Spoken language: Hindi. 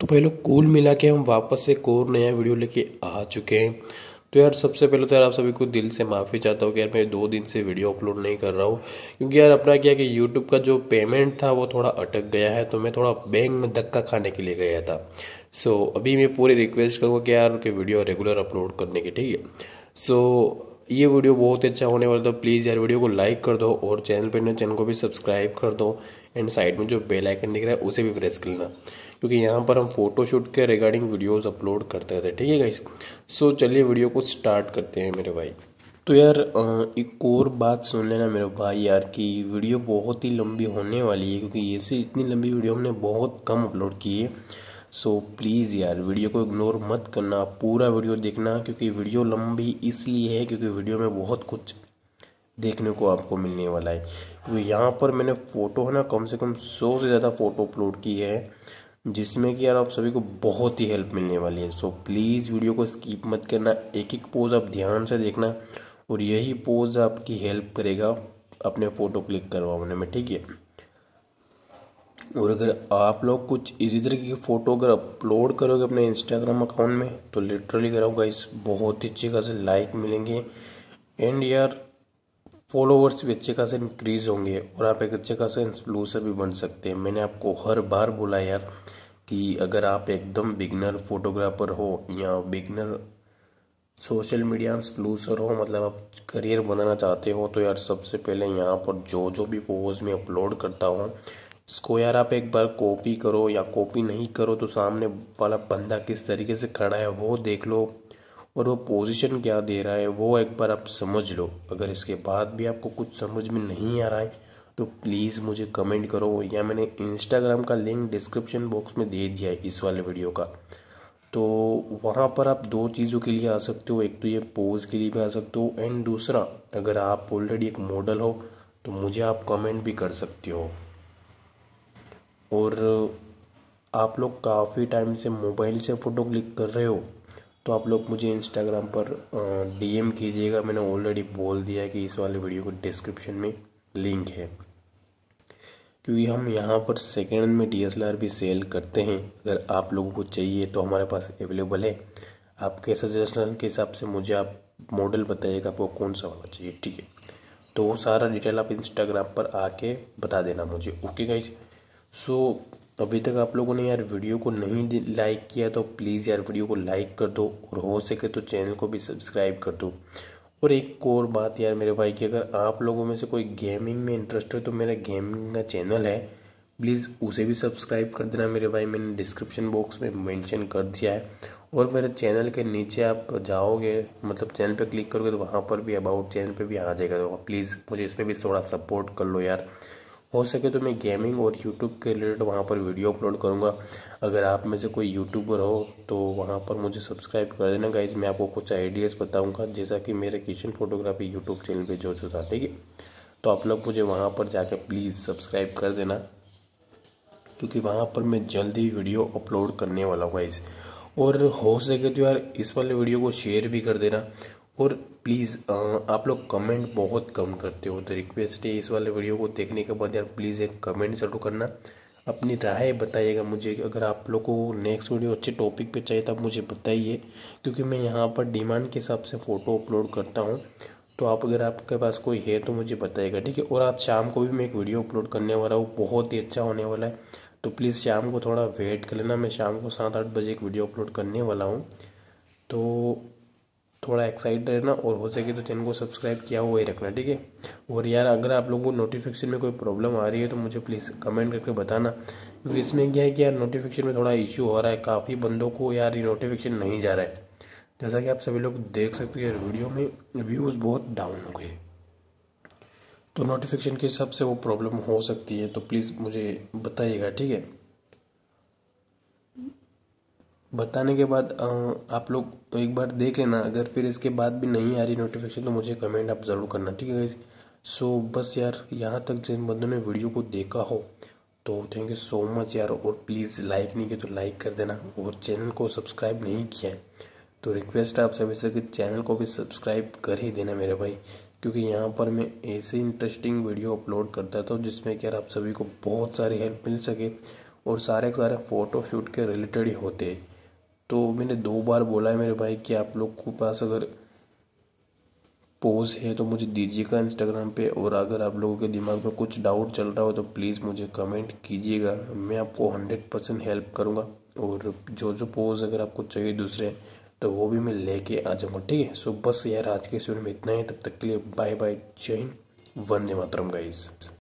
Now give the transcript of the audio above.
तो पहले कुल मिला के हम वापस से कोर नया वीडियो लेके आ चुके हैं तो यार सबसे पहले तो यार आप सभी को दिल से माफ़ी चाहता हूँ कि यार मैं दो दिन से वीडियो अपलोड नहीं कर रहा हूँ क्योंकि यार अपना क्या कि यूट्यूब का जो पेमेंट था वो थोड़ा अटक गया है तो मैं थोड़ा बैंक में धक्का खाने के लिए गया था सो so, अभी मैं पूरी रिक्वेस्ट करूँगा कि यार कि वीडियो रेगुलर अपलोड करने की ठीक है सो so, ये वीडियो बहुत अच्छा होने वाला तो प्लीज़ यार वीडियो को लाइक कर दो और चैनल पर चैनल को भी सब्सक्राइब कर दो एंड साइड में जो बेलाइकन दिख रहा है उसे भी प्रेस कर लेना क्योंकि यहाँ पर हम फोटोशूट के रिगार्डिंग वीडियोस अपलोड करते थे ठीक है गाइस सो चलिए वीडियो को स्टार्ट करते हैं मेरे भाई तो यार एक और बात सुन लेना मेरे भाई यार कि वीडियो बहुत ही लंबी होने वाली है क्योंकि ये सी इतनी लंबी वीडियो हमने बहुत कम अपलोड की है सो प्लीज़ यार वीडियो को इग्नोर मत करना पूरा वीडियो देखना क्योंकि वीडियो लंबी इसलिए है क्योंकि वीडियो में बहुत कुछ देखने को आपको मिलने वाला है क्योंकि तो यहाँ पर मैंने फ़ोटो है ना कम से कम सौ से ज़्यादा फ़ोटो अपलोड की है जिसमें कि यार आप सभी को बहुत ही हेल्प मिलने वाली है सो प्लीज़ वीडियो को स्किप मत करना एक एक पोज़ आप ध्यान से देखना और यही पोज़ आपकी हेल्प करेगा अपने फ़ोटो क्लिक करवाने में ठीक है और अगर आप लोग कुछ इसी तरह की फ़ोटो अगर अपलोड करोगे अपने इंस्टाग्राम अकाउंट में तो लिटरली कराऊंगा इस बहुत ही अच्छी खासे लाइक मिलेंगे एंड यार फॉलोवर्स भी अच्छे खासे इंक्रीज़ होंगे और आप एक अच्छे खासे इन्फ्लूसर भी बन सकते हैं मैंने आपको हर बार बोला यार कि अगर आप एकदम बिगनर फोटोग्राफर हो या बिगनर सोशल मीडिया इन्फ्लूसर हो मतलब आप करियर बनाना चाहते हो तो यार सबसे पहले यहाँ पर जो जो भी पोज में अपलोड करता हूँ इसको यार आप एक बार कॉपी करो या कॉपी नहीं करो तो सामने वाला बंदा किस तरीके से खड़ा है वो देख लो और वो पोजीशन क्या दे रहा है वो एक बार आप समझ लो अगर इसके बाद भी आपको कुछ समझ में नहीं आ रहा है तो प्लीज़ मुझे कमेंट करो या मैंने इंस्टाग्राम का लिंक डिस्क्रिप्शन बॉक्स में दे दिया है इस वाले वीडियो का तो वहाँ पर आप दो चीज़ों के लिए आ सकते हो एक तो ये पोज के लिए भी आ सकते हो एंड दूसरा अगर आप ऑलरेडी एक मॉडल हो तो मुझे आप कमेंट भी कर सकते हो और आप लोग काफ़ी टाइम से मोबाइल से फ़ोटो क्लिक कर रहे हो तो आप लोग मुझे इंस्टाग्राम पर डीएम कीजिएगा मैंने ऑलरेडी बोल दिया है कि इस वाले वीडियो को डिस्क्रिप्शन में लिंक है क्योंकि हम यहाँ पर सेकेंड में डी भी सेल करते हैं अगर आप लोगों को चाहिए तो हमारे पास अवेलेबल है आपके सजेशन के हिसाब से मुझे आप मॉडल बताइएगा आपको कौन सा वाला चाहिए ठीक है तो वो सारा डिटेल आप इंस्टाग्राम पर आके बता देना मुझे ओके गाइज सो अभी तक आप लोगों ने यार वीडियो को नहीं लाइक किया तो प्लीज़ यार वीडियो को लाइक कर दो और हो सके तो चैनल को भी सब्सक्राइब कर दो और एक और बात यार मेरे भाई की अगर आप लोगों में से कोई गेमिंग में इंटरेस्ट हो तो मेरा गेमिंग का चैनल है प्लीज़ उसे भी सब्सक्राइब कर देना मेरे भाई मैंने डिस्क्रिप्शन बॉक्स में मेंशन कर दिया है और मेरे चैनल के नीचे आप जाओगे मतलब चैनल पर क्लिक करोगे तो वहाँ पर भी अबाउट चैनल पर भी आ जाएगा तो प्लीज़ मुझे इसमें भी थोड़ा सपोर्ट कर लो यार हो सके तो मैं गेमिंग और यूट्यूब के रिलेटेड वहाँ पर वीडियो अपलोड करूँगा अगर आप में से कोई यूट्यूबर हो तो वहाँ पर मुझे सब्सक्राइब कर देना गाइज मैं आपको कुछ आइडियाज़ बताऊँगा जैसा कि मेरे किचन फोटोग्राफी यूट्यूब चैनल पर जो जो था ठीक है तो आप लोग मुझे वहाँ पर जाकर प्लीज़ सब्सक्राइब कर देना क्योंकि वहाँ पर मैं जल्द ही वीडियो अपलोड करने वाला हूँ गाइज़ और हो सके तो यार इस वाले वीडियो को शेयर भी कर देना और प्लीज़ आप लोग कमेंट बहुत कम करते हो तो रिक्वेस्ट है इस वाले वीडियो को देखने के बाद यार प्लीज़ एक कमेंट ज़रूर करना अपनी राय बताइएगा मुझे अगर आप लोग को नेक्स्ट वीडियो अच्छे टॉपिक पे चाहिए तो आप मुझे बताइए क्योंकि मैं यहाँ पर डिमांड के हिसाब से फ़ोटो अपलोड करता हूँ तो आप अगर आपके पास कोई है तो मुझे बताइएगा ठीक है और आज शाम को भी मैं एक वीडियो अपलोड करने वाला हूँ बहुत ही अच्छा होने वाला है तो प्लीज़ शाम को थोड़ा वेट कर लेना मैं शाम को सात आठ बजे एक वीडियो अपलोड करने वाला हूँ तो थोड़ा एक्साइट रहना और हो सके तो चैनल को सब्सक्राइब किया हुआ ही रखना ठीक है और यार अगर आप लोगों को नोटिफिकेशन में कोई प्रॉब्लम आ रही है तो मुझे प्लीज़ कमेंट करके बताना क्योंकि इसमें क्या है कि यार नोटिफिकेशन में थोड़ा इशू हो रहा है काफ़ी बंदों को यार ये नोटिफिकेशन नहीं जा रहा है जैसा कि आप सभी लोग देख सकते हैं वीडियो में व्यूज़ बहुत डाउन हो गए तो नोटिफिकेशन के हिसाब से वो प्रॉब्लम हो सकती है तो प्लीज़ मुझे बताइएगा ठीक है बताने के बाद आप लोग एक बार देख लेना अगर फिर इसके बाद भी नहीं आ रही नोटिफिकेशन तो मुझे कमेंट आप ज़रूर करना ठीक है सो सो बस यार यहाँ तक जिन बंदों ने वीडियो को देखा हो तो थैंक यू सो मच यार और प्लीज़ लाइक नहीं किया तो लाइक कर देना और चैनल को सब्सक्राइब नहीं किया है तो रिक्वेस्ट है आप सभी से कि चैनल को भी सब्सक्राइब कर ही देना मेरे भाई क्योंकि यहाँ पर मैं ऐसे इंटरेस्टिंग वीडियो अपलोड करता था जिसमें कि यार आप सभी को बहुत सारी हेल्प मिल सके और सारे सारे फ़ोटो शूट के रिलेटेड ही होते हैं तो मैंने दो बार बोला है मेरे भाई कि आप लोग को पास अगर पोज है तो मुझे दीजिएगा इंस्टाग्राम पे और अगर आप लोगों के दिमाग में कुछ डाउट चल रहा हो तो प्लीज़ मुझे कमेंट कीजिएगा मैं आपको हंड्रेड परसेंट हेल्प करूँगा और जो जो पोज अगर आपको चाहिए दूसरे तो वो भी मैं लेके आ जाऊँगा ठीक है सो बस यार आज के स्टोरी में इतना ही तब तक के लिए बाय बाय जय हिंद वंदे मातरम गाइज़